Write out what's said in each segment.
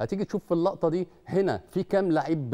هتيجي تشوف في اللقطه دي هنا في كام لعيب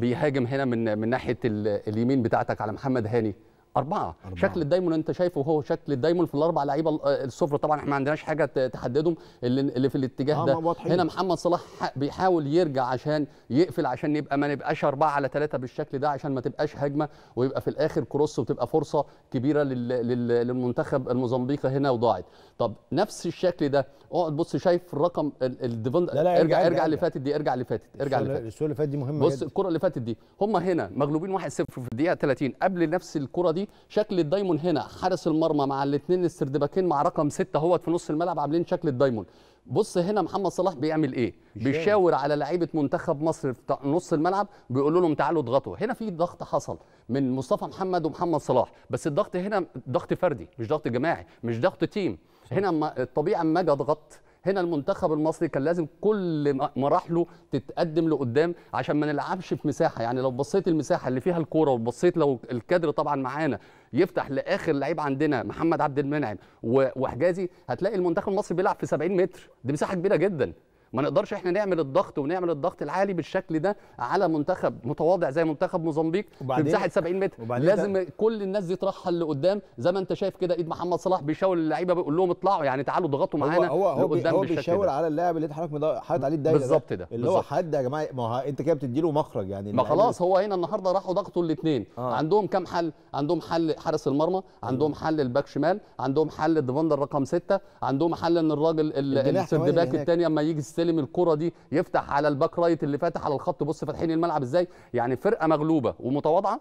بيهاجم هنا من من ناحيه اليمين بتاعتك على محمد هاني أربعة. أربعة شكل الدايمون أنت شايفه هو شكل الدايمون في الأربع لعيبة الصفر آه، طبعا إحنا ما عندناش حاجة تحددهم اللي, اللي في الاتجاه آه ده واضحين. هنا محمد صلاح بيحاول يرجع عشان يقفل عشان يبقى ما نبقاش أربعة على ثلاثة بالشكل ده عشان ما تبقاش هجمة ويبقى في الآخر كروس وتبقى فرصة كبيرة لل... لل... للمنتخب الموزمبيقي هنا وضاعت طب نفس الشكل ده اقعد بص شايف الرقم الديفند لا لا ارجع ارجع, أرجع اللي فاتت دي ارجع اللي فاتت ارجع اللي فاتت السؤال اللي فات دي مهمة بص الكرة اللي فاتت دي هم هنا مغلوبين 1-0 في الدقيقة 30 قبل نفس الكرة دي دي شكل الدايمون هنا حارس المرمى مع الاثنين السردباكين مع رقم ستة اهوت في نص الملعب عاملين شكل الدايمون بص هنا محمد صلاح بيعمل ايه بيشاور على لعيبه منتخب مصر في نص الملعب بيقول لهم تعالوا اضغطوا هنا في ضغط حصل من مصطفى محمد ومحمد صلاح بس الضغط هنا ضغط فردي مش ضغط جماعي مش ضغط تيم هنا الطبيعه اما اجي اضغط هنا المنتخب المصري كان لازم كل مراحله تتقدم لقدام عشان ما نلعبش في مساحه يعني لو بصيت المساحه اللي فيها الكوره وبصيت لو الكادر طبعا معانا يفتح لاخر لعيب عندنا محمد عبد المنعم وحجازي هتلاقي المنتخب المصري بيلعب في 70 متر دي مساحه كبيره جدا ما نقدرش احنا نعمل الضغط ونعمل الضغط العالي بالشكل ده على منتخب متواضع زي منتخب موزمبيق في مساحه 70 متر لازم ده. كل الناس دي ترحل لقدام زي ما انت شايف كده ايد محمد صلاح بيشاور اللعيبه بيقول لهم اطلعوا يعني تعالوا اضغطوا معانا هو هو, هو بيشاور على اللاعب اللي انت حضرتك حاطط عليه الدايره بالظبط ده اللي هو حد يا جماعه ما هو انت كده بتدي له مخرج يعني ما خلاص هو هنا النهارده راحوا ضغطوا الاثنين آه. عندهم كام حل عندهم حل حارس المرمى عندهم آه. حل الباك شمال عندهم حل الديفندر رقم 6 عندهم حل ان الراجل السرد باك الثاني اما يجي يستلم الكره دي يفتح على الباك رايت اللي فاتح على الخط بص فاتحين الملعب ازاي يعني فرقه مغلوبه ومتواضعه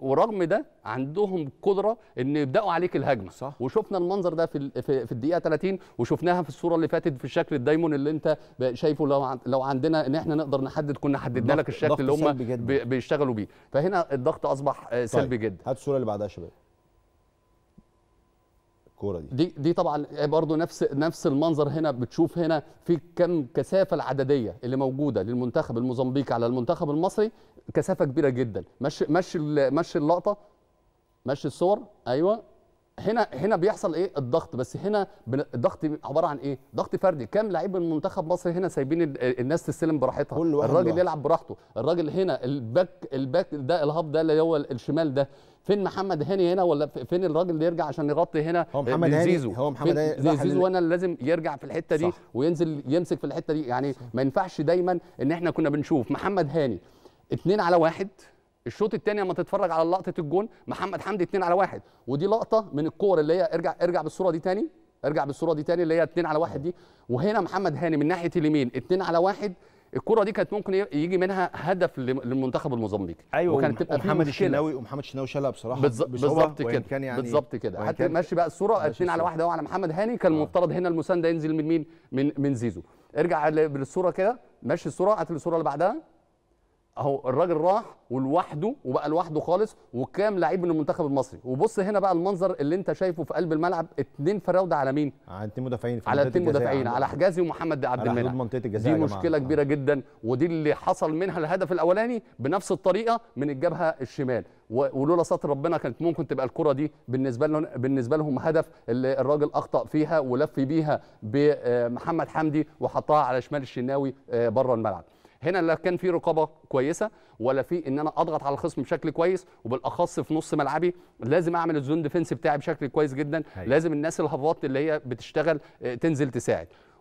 ورغم ده عندهم قدره ان يبداوا عليك الهجمه صح. وشفنا المنظر ده في في الدقيقه 30 وشفناها في الصوره اللي فاتت في الشكل الدايمون اللي انت شايفه لو لو عندنا ان احنا نقدر نحدد كنا حددنا لك الشكل اللي هم بيشتغلوا بيه فهنا الضغط اصبح طيب، سلبي طيب. جدا هات الصوره اللي بعدها يا شباب الكوره دي دي دي طبعا برضو نفس نفس المنظر هنا بتشوف هنا في كم كثافه العدديه اللي موجوده للمنتخب الموزمبيقي على المنتخب المصري كثافه كبيره جدا مش مش مشي اللقطه مشي الصور ايوه هنا هنا بيحصل ايه الضغط بس هنا الضغط عباره عن ايه ضغط فردي كام لعيب من منتخب مصر هنا سايبين الناس تستلم براحتها الراجل يلعب براحته الراجل هنا الباك الباك ده الهاب ده اللي هو الشمال ده فين محمد هاني هنا ولا فين الراجل اللي يرجع عشان يغطي هنا هو محمد هاني هو محمد هاني زيزو انا لازم يرجع في الحته دي صح. وينزل يمسك في الحته دي يعني صح. ما ينفعش دايما ان احنا كنا بنشوف محمد هاني اتنين على واحد الشوط الثاني لما تتفرج على لقطه الجون محمد حمدي 2 على 1 ودي لقطه من الكور اللي هي ارجع ارجع بالصوره دي ثاني ارجع بالصوره دي ثاني اللي هي 2 على 1 دي وهنا محمد هاني من ناحيه اليمين 2 على 1 الكره دي كانت ممكن يجي منها هدف للمنتخب الموزمبيقي ايوه وكانت تبقى محمد الشناوي ومحمد الشناوي شالها بصراحه بالظبط كده يعني بالظبط كده حتى ماشي بقى الصوره 2 على 1 اهو على محمد هاني كان آه. المفترض هنا المسانده ينزل من مين من من زيزو ارجع بالصوره كده ماشي الصوره هات الصوره اللي بعدها اهو الراجل راح ولوحده وبقى لوحده خالص وكام لعيب من المنتخب المصري وبص هنا بقى المنظر اللي انت شايفه في قلب الملعب اتنين فراوده على مين على اتنين مدافعين على اتنين مدافعين على حجازي ومحمد عبد المنعم على حدود منطقه الجزاء دي مشكله كبيره جدا ودي اللي حصل منها الهدف الاولاني بنفس الطريقه من الجبهه الشمال ولولا سطر ربنا كانت ممكن تبقى الكره دي بالنسبه لهم بالنسبه لهم هدف اللي الراجل اخطا فيها ولف بيها بمحمد حمدي وحطها على شمال الشناوي آه، بره الملعب هنا لا كان في رقابه كويسه ولا في ان انا اضغط على الخصم بشكل كويس وبالاخص في نص ملعبي لازم اعمل الزون ديفنس بتاعي بشكل كويس جدا هي. لازم الناس الهافات اللي هي بتشتغل آه، تنزل تساعد